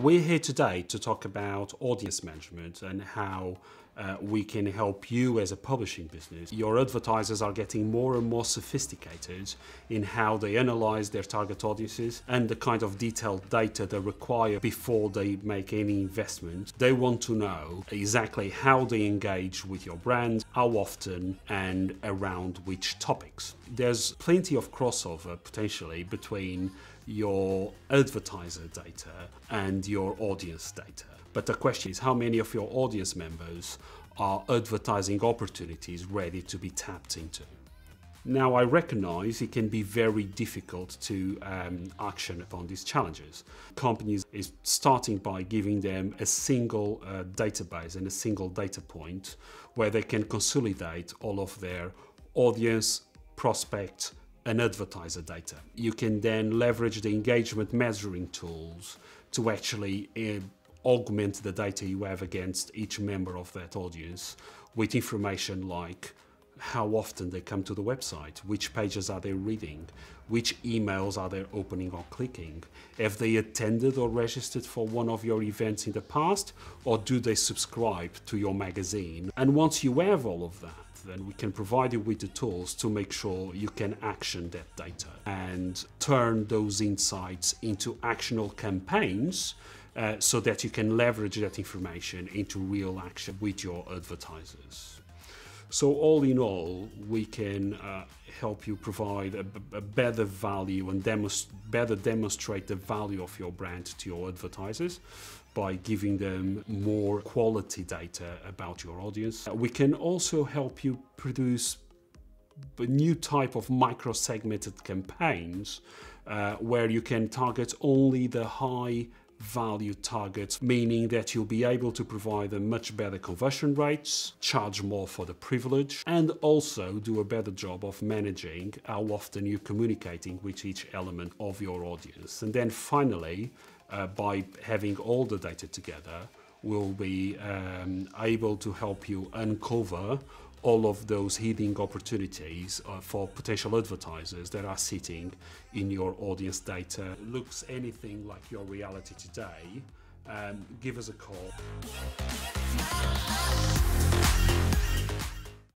We're here today to talk about audience management and how uh, we can help you as a publishing business. Your advertisers are getting more and more sophisticated in how they analyze their target audiences and the kind of detailed data they require before they make any investment. They want to know exactly how they engage with your brand, how often, and around which topics. There's plenty of crossover potentially between your advertiser data and your audience data. But the question is how many of your audience members are advertising opportunities ready to be tapped into? Now, I recognize it can be very difficult to um, action upon these challenges. Companies is starting by giving them a single uh, database and a single data point where they can consolidate all of their audience, prospect, and advertiser data. You can then leverage the engagement measuring tools to actually uh, augment the data you have against each member of that audience with information like how often they come to the website, which pages are they reading, which emails are they opening or clicking, have they attended or registered for one of your events in the past, or do they subscribe to your magazine? And once you have all of that, then we can provide you with the tools to make sure you can action that data and turn those insights into actionable campaigns uh, so that you can leverage that information into real action with your advertisers. So all in all, we can uh, help you provide a, a better value and better demonstrate the value of your brand to your advertisers by giving them more quality data about your audience. Uh, we can also help you produce a new type of micro-segmented campaigns uh, where you can target only the high value target, meaning that you'll be able to provide a much better conversion rates, charge more for the privilege, and also do a better job of managing how often you're communicating with each element of your audience. And then finally, uh, by having all the data together, we'll be um, able to help you uncover all of those hidden opportunities uh, for potential advertisers that are sitting in your audience data. Looks anything like your reality today, um, give us a call.